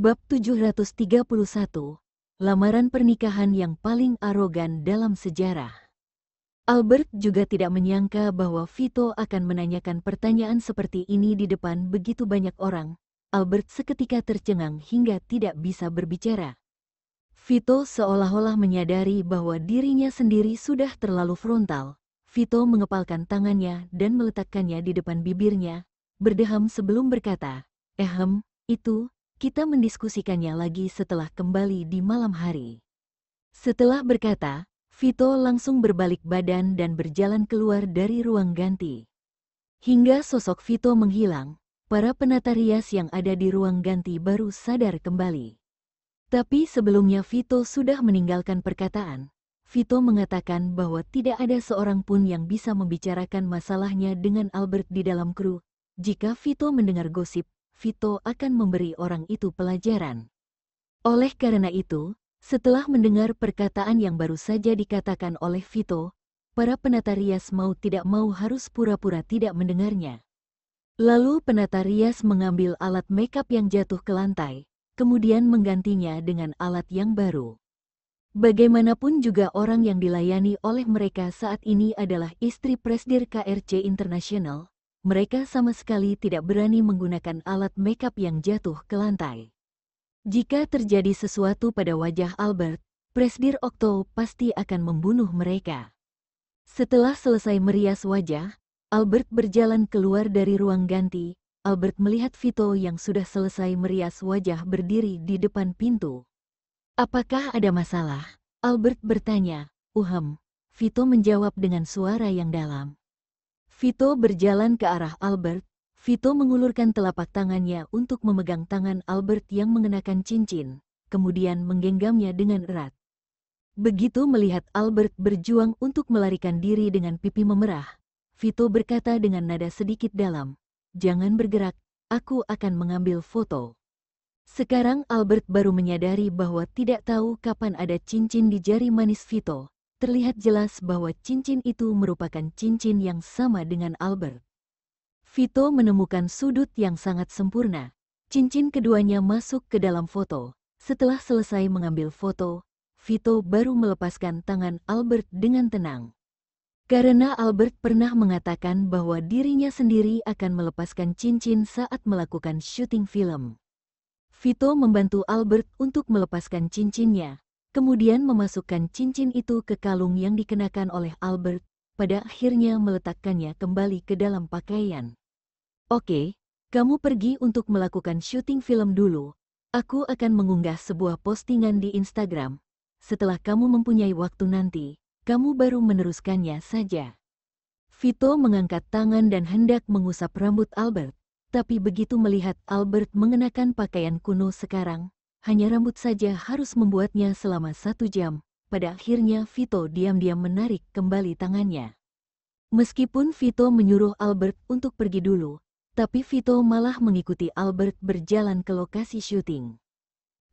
Bab 731, Lamaran Pernikahan yang paling arogan dalam sejarah. Albert juga tidak menyangka bahwa Vito akan menanyakan pertanyaan seperti ini di depan begitu banyak orang. Albert seketika tercengang hingga tidak bisa berbicara. Vito seolah-olah menyadari bahwa dirinya sendiri sudah terlalu frontal. Vito mengepalkan tangannya dan meletakkannya di depan bibirnya, berdeham sebelum berkata, Ehem, itu, kita mendiskusikannya lagi setelah kembali di malam hari. Setelah berkata, Vito langsung berbalik badan dan berjalan keluar dari ruang ganti. Hingga sosok Vito menghilang, para penata rias yang ada di ruang ganti baru sadar kembali. Tapi sebelumnya Vito sudah meninggalkan perkataan. Vito mengatakan bahwa tidak ada seorang pun yang bisa membicarakan masalahnya dengan Albert di dalam kru. Jika Vito mendengar gosip, Vito akan memberi orang itu pelajaran. Oleh karena itu, setelah mendengar perkataan yang baru saja dikatakan oleh Vito, para penata rias mau tidak mau harus pura-pura tidak mendengarnya. Lalu penata rias mengambil alat makeup yang jatuh ke lantai, kemudian menggantinya dengan alat yang baru. Bagaimanapun juga orang yang dilayani oleh mereka saat ini adalah istri Presdir KRC International mereka sama sekali tidak berani menggunakan alat makeup yang jatuh ke lantai. Jika terjadi sesuatu pada wajah Albert, Presdir Okto pasti akan membunuh mereka. Setelah selesai merias wajah, Albert berjalan keluar dari ruang ganti. Albert melihat Vito yang sudah selesai merias wajah berdiri di depan pintu. Apakah ada masalah? Albert bertanya. Uhem. Vito menjawab dengan suara yang dalam. Vito berjalan ke arah Albert. Vito mengulurkan telapak tangannya untuk memegang tangan Albert yang mengenakan cincin, kemudian menggenggamnya dengan erat. Begitu melihat Albert berjuang untuk melarikan diri dengan pipi memerah, Vito berkata dengan nada sedikit dalam, Jangan bergerak, aku akan mengambil foto. Sekarang Albert baru menyadari bahwa tidak tahu kapan ada cincin di jari manis Vito, terlihat jelas bahwa cincin itu merupakan cincin yang sama dengan Albert. Vito menemukan sudut yang sangat sempurna. Cincin keduanya masuk ke dalam foto. Setelah selesai mengambil foto, Vito baru melepaskan tangan Albert dengan tenang. Karena Albert pernah mengatakan bahwa dirinya sendiri akan melepaskan cincin saat melakukan syuting film. Vito membantu Albert untuk melepaskan cincinnya, kemudian memasukkan cincin itu ke kalung yang dikenakan oleh Albert, pada akhirnya meletakkannya kembali ke dalam pakaian. Oke, kamu pergi untuk melakukan syuting film dulu. Aku akan mengunggah sebuah postingan di Instagram. Setelah kamu mempunyai waktu nanti, kamu baru meneruskannya saja. Vito mengangkat tangan dan hendak mengusap rambut Albert, tapi begitu melihat Albert mengenakan pakaian kuno sekarang, hanya rambut saja harus membuatnya selama satu jam. Pada akhirnya Vito diam-diam menarik kembali tangannya. Meskipun Vito menyuruh Albert untuk pergi dulu, tapi Vito malah mengikuti Albert berjalan ke lokasi syuting.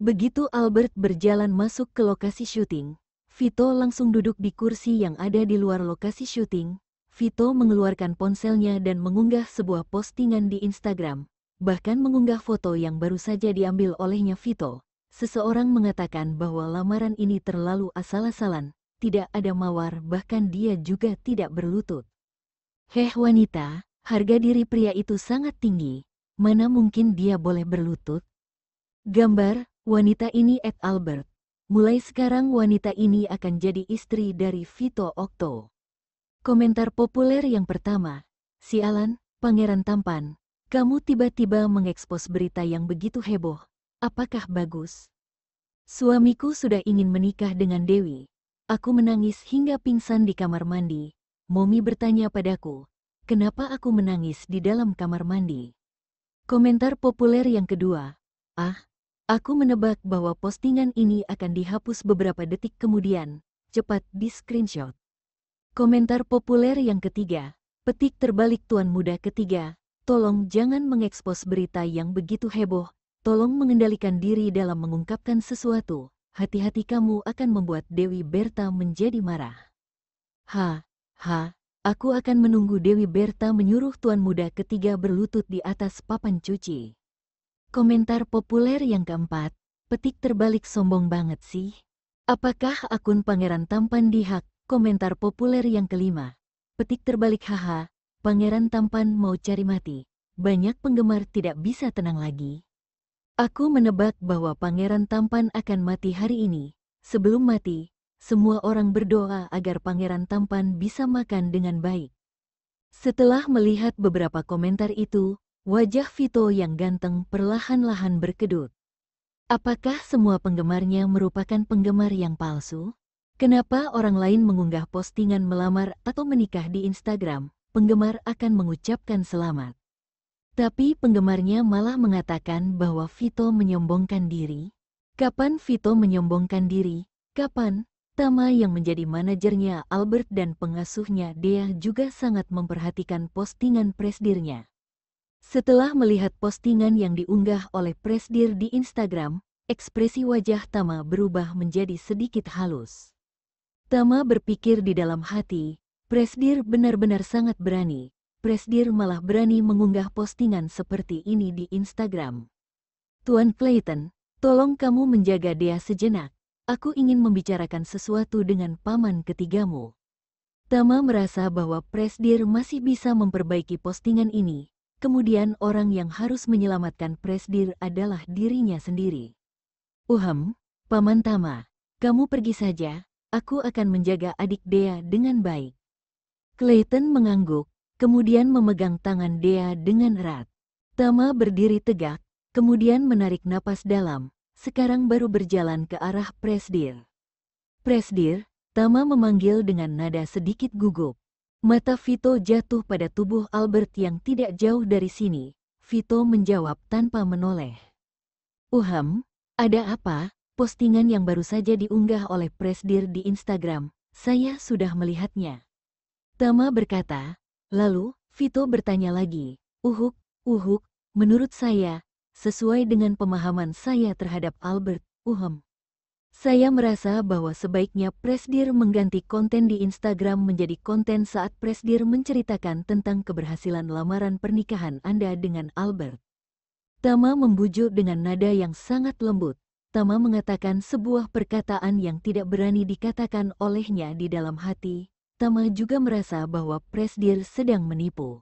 Begitu Albert berjalan masuk ke lokasi syuting, Vito langsung duduk di kursi yang ada di luar lokasi syuting. Vito mengeluarkan ponselnya dan mengunggah sebuah postingan di Instagram bahkan mengunggah foto yang baru saja diambil olehnya Vito. Seseorang mengatakan bahwa lamaran ini terlalu asal-asalan, tidak ada mawar bahkan dia juga tidak berlutut. Heh wanita, harga diri pria itu sangat tinggi, mana mungkin dia boleh berlutut? Gambar, wanita ini at Albert. Mulai sekarang wanita ini akan jadi istri dari Vito Okto. Komentar populer yang pertama, Si Alan, pangeran tampan, kamu tiba-tiba mengekspos berita yang begitu heboh. Apakah bagus? Suamiku sudah ingin menikah dengan Dewi. Aku menangis hingga pingsan di kamar mandi. Momi bertanya padaku, kenapa aku menangis di dalam kamar mandi? Komentar populer yang kedua. Ah, aku menebak bahwa postingan ini akan dihapus beberapa detik kemudian. Cepat di screenshot. Komentar populer yang ketiga. Petik terbalik tuan muda ketiga, tolong jangan mengekspos berita yang begitu heboh, tolong mengendalikan diri dalam mengungkapkan sesuatu, hati-hati kamu akan membuat Dewi Berta menjadi marah. Ha, ha, aku akan menunggu Dewi Berta menyuruh tuan muda ketiga berlutut di atas papan cuci. Komentar populer yang keempat, petik terbalik sombong banget sih. Apakah akun pangeran tampan dihak? Komentar populer yang kelima, petik terbalik haha, pangeran tampan mau cari mati. Banyak penggemar tidak bisa tenang lagi. Aku menebak bahwa pangeran tampan akan mati hari ini. Sebelum mati, semua orang berdoa agar pangeran tampan bisa makan dengan baik. Setelah melihat beberapa komentar itu, wajah Vito yang ganteng perlahan-lahan berkedut. Apakah semua penggemarnya merupakan penggemar yang palsu? Kenapa orang lain mengunggah postingan melamar atau menikah di Instagram, penggemar akan mengucapkan selamat. Tapi penggemarnya malah mengatakan bahwa Vito menyombongkan diri. Kapan Vito menyombongkan diri? Kapan? Tama yang menjadi manajernya Albert dan pengasuhnya Dea juga sangat memperhatikan postingan presdirnya. Setelah melihat postingan yang diunggah oleh presdir di Instagram, ekspresi wajah Tama berubah menjadi sedikit halus. Tama berpikir di dalam hati, Presdir benar-benar sangat berani. Presdir malah berani mengunggah postingan seperti ini di Instagram. Tuan Clayton, tolong kamu menjaga dia sejenak. Aku ingin membicarakan sesuatu dengan paman ketigamu. Tama merasa bahwa Presdir masih bisa memperbaiki postingan ini. Kemudian orang yang harus menyelamatkan Presdir adalah dirinya sendiri. Uham, Paman Tama, kamu pergi saja, aku akan menjaga adik Dea dengan baik. Clayton mengangguk, kemudian memegang tangan Dea dengan erat. Tama berdiri tegak, kemudian menarik napas dalam, sekarang baru berjalan ke arah Presdir. Presdir, Tama memanggil dengan nada sedikit gugup. Mata Vito jatuh pada tubuh Albert yang tidak jauh dari sini. Vito menjawab tanpa menoleh. Uham, ada apa? Postingan yang baru saja diunggah oleh Presdir di Instagram, saya sudah melihatnya. Tama berkata. Lalu, Vito bertanya lagi. Uhuk, uhuk, menurut saya, sesuai dengan pemahaman saya terhadap Albert, Uhem. Saya merasa bahwa sebaiknya Presdir mengganti konten di Instagram menjadi konten saat Presdir menceritakan tentang keberhasilan lamaran pernikahan Anda dengan Albert. Tama membujuk dengan nada yang sangat lembut. Tama mengatakan sebuah perkataan yang tidak berani dikatakan olehnya di dalam hati, Tama juga merasa bahwa Presdir sedang menipu.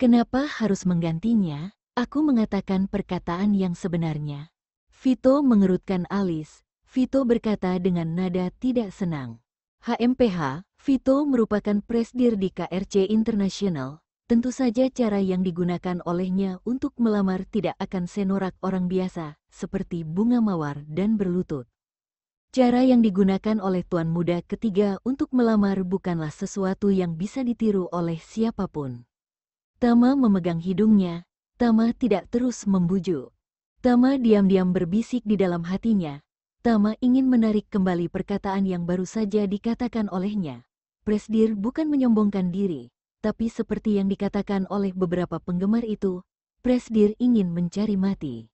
Kenapa harus menggantinya? Aku mengatakan perkataan yang sebenarnya. Vito mengerutkan alis. Vito berkata dengan nada tidak senang. HMPH, Vito merupakan presdir di KRC International. Tentu saja cara yang digunakan olehnya untuk melamar tidak akan senorak orang biasa, seperti bunga mawar dan berlutut. Cara yang digunakan oleh tuan muda ketiga untuk melamar bukanlah sesuatu yang bisa ditiru oleh siapapun. Tama memegang hidungnya, Tama tidak terus membujuk. Tama diam-diam berbisik di dalam hatinya. Tama ingin menarik kembali perkataan yang baru saja dikatakan olehnya. Presdir bukan menyombongkan diri, tapi seperti yang dikatakan oleh beberapa penggemar itu, Presdir ingin mencari mati.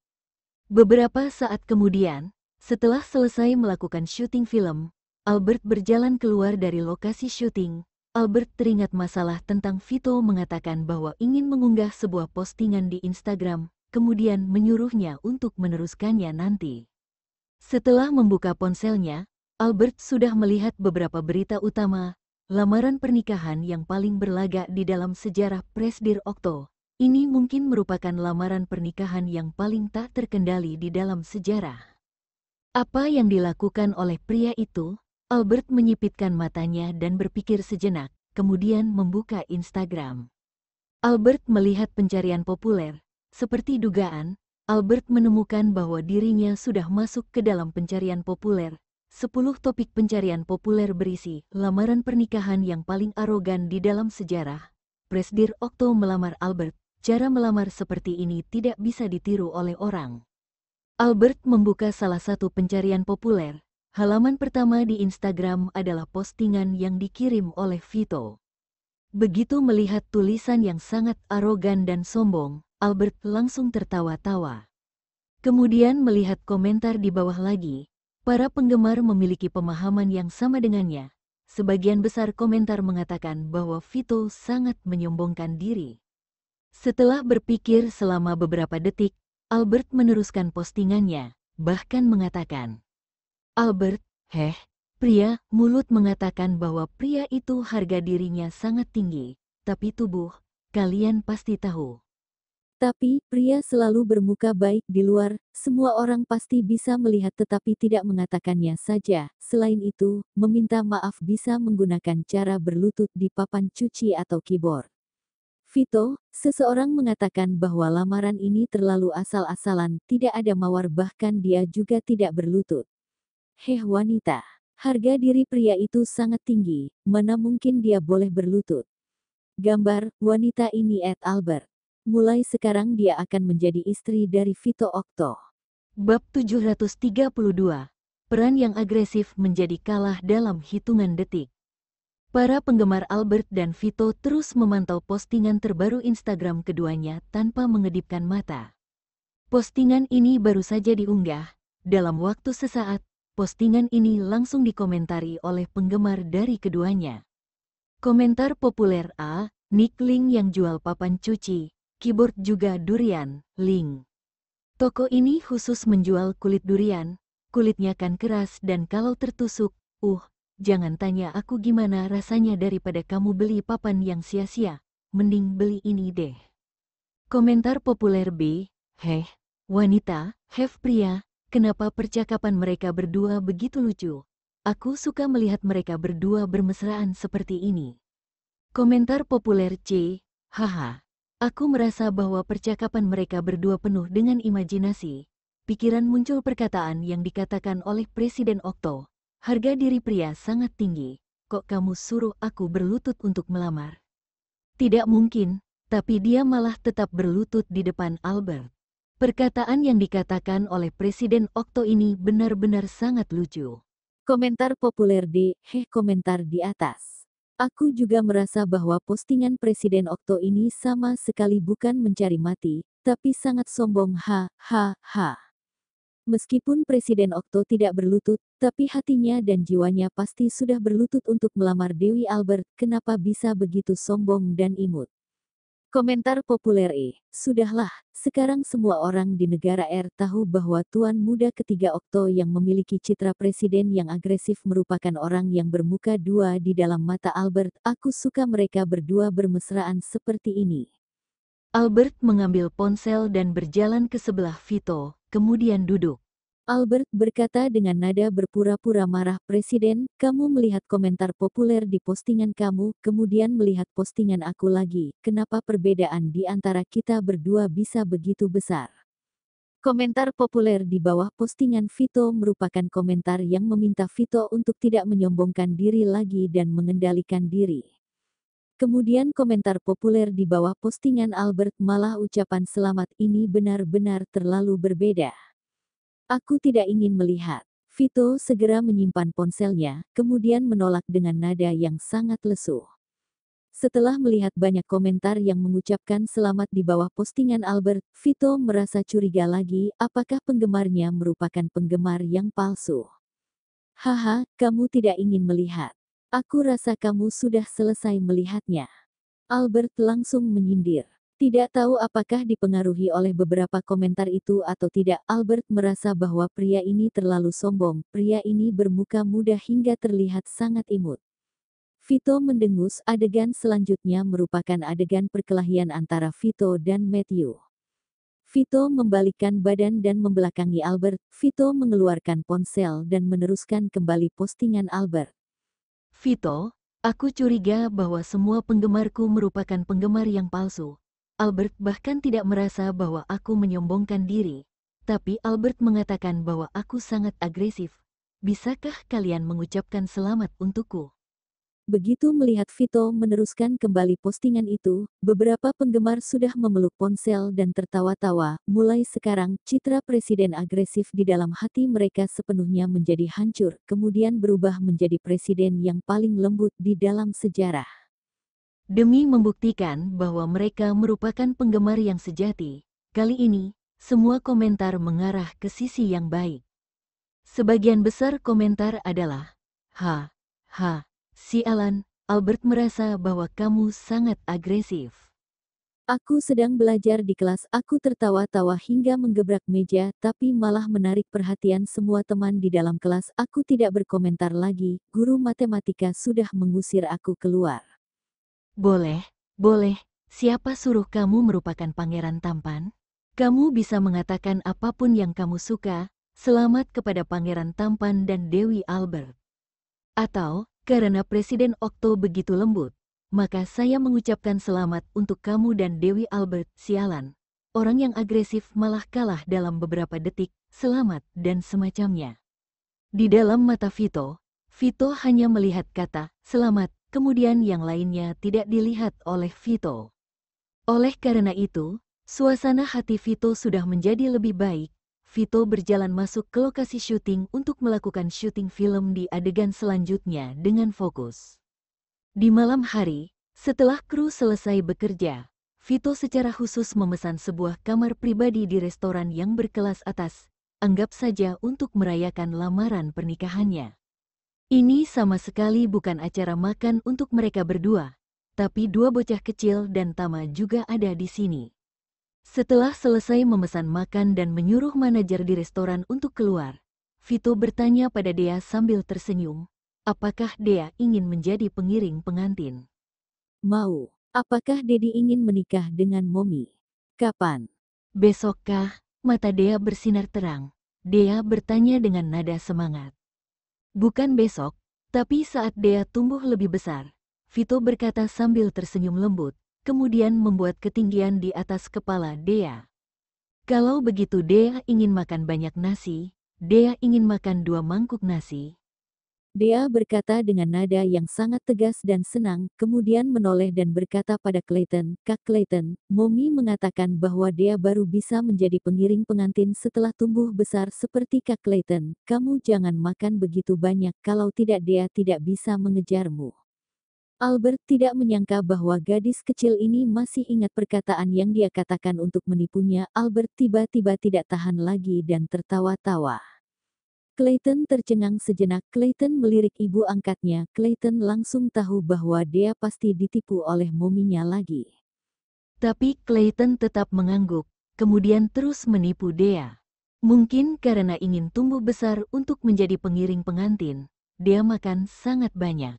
Beberapa saat kemudian, setelah selesai melakukan syuting film, Albert berjalan keluar dari lokasi syuting. Albert teringat masalah tentang Vito mengatakan bahwa ingin mengunggah sebuah postingan di Instagram, kemudian menyuruhnya untuk meneruskannya nanti. Setelah membuka ponselnya, Albert sudah melihat beberapa berita utama, lamaran pernikahan yang paling berlagak di dalam sejarah Presdir Okto. Ini mungkin merupakan lamaran pernikahan yang paling tak terkendali di dalam sejarah. Apa yang dilakukan oleh pria itu? Albert menyipitkan matanya dan berpikir sejenak, kemudian membuka Instagram. Albert melihat pencarian populer. Seperti dugaan, Albert menemukan bahwa dirinya sudah masuk ke dalam pencarian populer. 10 topik pencarian populer berisi lamaran pernikahan yang paling arogan di dalam sejarah. Presdir Okto melamar Albert. Cara melamar seperti ini tidak bisa ditiru oleh orang. Albert membuka salah satu pencarian populer. Halaman pertama di Instagram adalah postingan yang dikirim oleh Vito. Begitu melihat tulisan yang sangat arogan dan sombong, Albert langsung tertawa-tawa. Kemudian melihat komentar di bawah lagi, para penggemar memiliki pemahaman yang sama dengannya. Sebagian besar komentar mengatakan bahwa Vito sangat menyombongkan diri. Setelah berpikir selama beberapa detik, Albert meneruskan postingannya, bahkan mengatakan, Albert, heh, pria, mulut mengatakan bahwa pria itu harga dirinya sangat tinggi, tapi tubuh, kalian pasti tahu. Tapi, pria selalu bermuka baik di luar, semua orang pasti bisa melihat tetapi tidak mengatakannya saja. Selain itu, meminta maaf bisa menggunakan cara berlutut di papan cuci atau keyboard. Vito, seseorang mengatakan bahwa lamaran ini terlalu asal-asalan, tidak ada mawar bahkan dia juga tidak berlutut. Heh wanita, harga diri pria itu sangat tinggi, mana mungkin dia boleh berlutut. Gambar, wanita ini Ed Albert. Mulai sekarang dia akan menjadi istri dari Vito Okto. Bab 732. Peran yang agresif menjadi kalah dalam hitungan detik. Para penggemar Albert dan Vito terus memantau postingan terbaru Instagram keduanya tanpa mengedipkan mata. Postingan ini baru saja diunggah. Dalam waktu sesaat, postingan ini langsung dikomentari oleh penggemar dari keduanya. Komentar populer A, Nick Ling yang jual papan cuci, keyboard juga durian, Ling. Toko ini khusus menjual kulit durian, kulitnya kan keras dan kalau tertusuk, uh, Jangan tanya aku gimana rasanya daripada kamu beli papan yang sia-sia, mending beli ini deh. Komentar populer B, heh, wanita, have pria, kenapa percakapan mereka berdua begitu lucu? Aku suka melihat mereka berdua bermesraan seperti ini. Komentar populer C, haha, aku merasa bahwa percakapan mereka berdua penuh dengan imajinasi. Pikiran muncul perkataan yang dikatakan oleh Presiden Okto, Harga diri pria sangat tinggi. Kok kamu suruh aku berlutut untuk melamar? Tidak mungkin, tapi dia malah tetap berlutut di depan Albert. Perkataan yang dikatakan oleh Presiden Okto ini benar-benar sangat lucu. Komentar populer di, heh komentar di atas. Aku juga merasa bahwa postingan Presiden Okto ini sama sekali bukan mencari mati, tapi sangat sombong ha, ha, ha. Meskipun Presiden Okto tidak berlutut, tapi hatinya dan jiwanya pasti sudah berlutut untuk melamar Dewi Albert, kenapa bisa begitu sombong dan imut. Komentar populer E. Sudahlah, sekarang semua orang di negara R tahu bahwa tuan muda ketiga Okto yang memiliki citra presiden yang agresif merupakan orang yang bermuka dua di dalam mata Albert. Aku suka mereka berdua bermesraan seperti ini. Albert mengambil ponsel dan berjalan ke sebelah Vito, kemudian duduk. Albert berkata dengan nada berpura-pura marah, Presiden, kamu melihat komentar populer di postingan kamu, kemudian melihat postingan aku lagi, kenapa perbedaan di antara kita berdua bisa begitu besar? Komentar populer di bawah postingan Vito merupakan komentar yang meminta Vito untuk tidak menyombongkan diri lagi dan mengendalikan diri. Kemudian komentar populer di bawah postingan Albert malah ucapan selamat ini benar-benar terlalu berbeda. Aku tidak ingin melihat. Vito segera menyimpan ponselnya, kemudian menolak dengan nada yang sangat lesu. Setelah melihat banyak komentar yang mengucapkan selamat di bawah postingan Albert, Vito merasa curiga lagi apakah penggemarnya merupakan penggemar yang palsu. Haha, kamu tidak ingin melihat. Aku rasa kamu sudah selesai melihatnya. Albert langsung menyindir. Tidak tahu apakah dipengaruhi oleh beberapa komentar itu atau tidak, Albert merasa bahwa pria ini terlalu sombong, pria ini bermuka muda hingga terlihat sangat imut. Vito mendengus adegan selanjutnya merupakan adegan perkelahian antara Vito dan Matthew. Vito membalikkan badan dan membelakangi Albert, Vito mengeluarkan ponsel dan meneruskan kembali postingan Albert. Vito, aku curiga bahwa semua penggemarku merupakan penggemar yang palsu Albert bahkan tidak merasa bahwa aku menyombongkan diri. Tapi Albert mengatakan bahwa aku sangat agresif. Bisakah kalian mengucapkan selamat untukku? Begitu melihat Vito meneruskan kembali postingan itu, beberapa penggemar sudah memeluk ponsel dan tertawa-tawa. Mulai sekarang, citra presiden agresif di dalam hati mereka sepenuhnya menjadi hancur, kemudian berubah menjadi presiden yang paling lembut di dalam sejarah. Demi membuktikan bahwa mereka merupakan penggemar yang sejati, kali ini, semua komentar mengarah ke sisi yang baik. Sebagian besar komentar adalah, Ha, ha, si Alan, Albert merasa bahwa kamu sangat agresif. Aku sedang belajar di kelas, aku tertawa-tawa hingga menggebrak meja, tapi malah menarik perhatian semua teman di dalam kelas. Aku tidak berkomentar lagi, guru matematika sudah mengusir aku keluar. Boleh, boleh, siapa suruh kamu merupakan pangeran tampan? Kamu bisa mengatakan apapun yang kamu suka, selamat kepada pangeran tampan dan Dewi Albert. Atau, karena Presiden Okto begitu lembut, maka saya mengucapkan selamat untuk kamu dan Dewi Albert sialan. Orang yang agresif malah kalah dalam beberapa detik, selamat dan semacamnya. Di dalam mata Vito, Vito hanya melihat kata selamat kemudian yang lainnya tidak dilihat oleh Vito. Oleh karena itu, suasana hati Vito sudah menjadi lebih baik. Vito berjalan masuk ke lokasi syuting untuk melakukan syuting film di adegan selanjutnya dengan fokus. Di malam hari, setelah kru selesai bekerja, Vito secara khusus memesan sebuah kamar pribadi di restoran yang berkelas atas, anggap saja untuk merayakan lamaran pernikahannya. Ini sama sekali bukan acara makan untuk mereka berdua, tapi dua bocah kecil dan Tama juga ada di sini. Setelah selesai memesan makan dan menyuruh manajer di restoran untuk keluar, Vito bertanya pada Dea sambil tersenyum, apakah Dea ingin menjadi pengiring pengantin? Mau, apakah Dedi ingin menikah dengan Momi? Kapan? Besokkah? Mata Dea bersinar terang. Dea bertanya dengan nada semangat. Bukan besok, tapi saat Dea tumbuh lebih besar, Vito berkata sambil tersenyum lembut, kemudian membuat ketinggian di atas kepala Dea. Kalau begitu Dea ingin makan banyak nasi, Dea ingin makan dua mangkuk nasi, Dea berkata dengan nada yang sangat tegas dan senang, kemudian menoleh dan berkata pada Clayton, Kak Clayton, Momi mengatakan bahwa Dea baru bisa menjadi pengiring pengantin setelah tumbuh besar seperti Kak Clayton. Kamu jangan makan begitu banyak kalau tidak Dea tidak bisa mengejarmu. Albert tidak menyangka bahwa gadis kecil ini masih ingat perkataan yang dia katakan untuk menipunya. Albert tiba-tiba tidak tahan lagi dan tertawa-tawa. Clayton tercengang sejenak. Clayton melirik ibu angkatnya. Clayton langsung tahu bahwa dia pasti ditipu oleh mominya lagi. Tapi Clayton tetap mengangguk, kemudian terus menipu Dea. Mungkin karena ingin tumbuh besar untuk menjadi pengiring pengantin, Dia makan sangat banyak.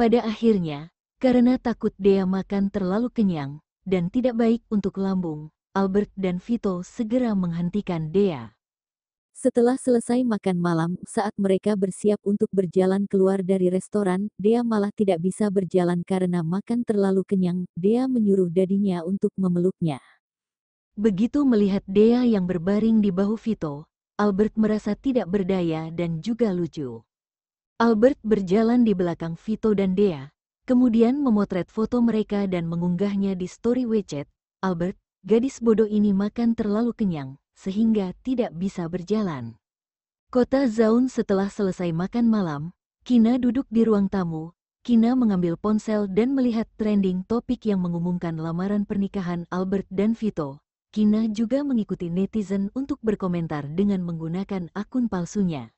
Pada akhirnya, karena takut Dea makan terlalu kenyang dan tidak baik untuk lambung, Albert dan Vito segera menghentikan Dea. Setelah selesai makan malam, saat mereka bersiap untuk berjalan keluar dari restoran, Dia malah tidak bisa berjalan karena makan terlalu kenyang, Dia menyuruh dadinya untuk memeluknya. Begitu melihat Dea yang berbaring di bahu Vito, Albert merasa tidak berdaya dan juga lucu. Albert berjalan di belakang Vito dan Dea, kemudian memotret foto mereka dan mengunggahnya di story WeChat. Albert, gadis bodoh ini makan terlalu kenyang sehingga tidak bisa berjalan. Kota Zaun setelah selesai makan malam, Kina duduk di ruang tamu, Kina mengambil ponsel dan melihat trending topik yang mengumumkan lamaran pernikahan Albert dan Vito. Kina juga mengikuti netizen untuk berkomentar dengan menggunakan akun palsunya.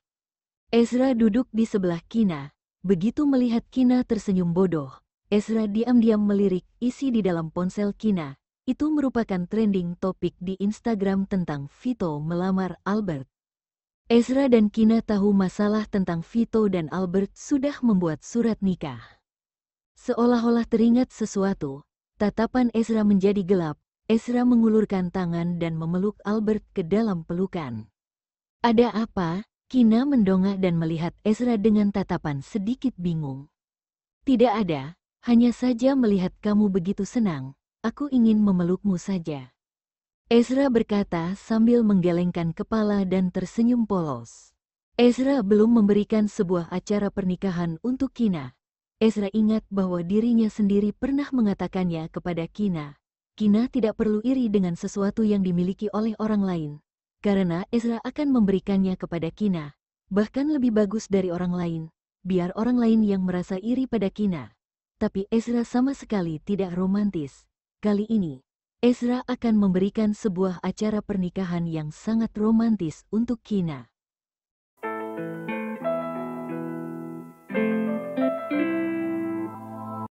Ezra duduk di sebelah Kina. Begitu melihat Kina tersenyum bodoh, Ezra diam-diam melirik isi di dalam ponsel Kina. Itu merupakan trending topik di Instagram tentang Vito melamar Albert. Ezra dan Kina tahu masalah tentang Vito dan Albert sudah membuat surat nikah. Seolah-olah teringat sesuatu, tatapan Ezra menjadi gelap, Ezra mengulurkan tangan dan memeluk Albert ke dalam pelukan. Ada apa? Kina mendongak dan melihat Ezra dengan tatapan sedikit bingung. Tidak ada, hanya saja melihat kamu begitu senang, aku ingin memelukmu saja. Ezra berkata sambil menggelengkan kepala dan tersenyum polos. Ezra belum memberikan sebuah acara pernikahan untuk Kina. Ezra ingat bahwa dirinya sendiri pernah mengatakannya kepada Kina. Kina tidak perlu iri dengan sesuatu yang dimiliki oleh orang lain, karena Ezra akan memberikannya kepada Kina, bahkan lebih bagus dari orang lain, biar orang lain yang merasa iri pada Kina. Tapi Ezra sama sekali tidak romantis. Kali ini, Ezra akan memberikan sebuah acara pernikahan yang sangat romantis untuk Kina.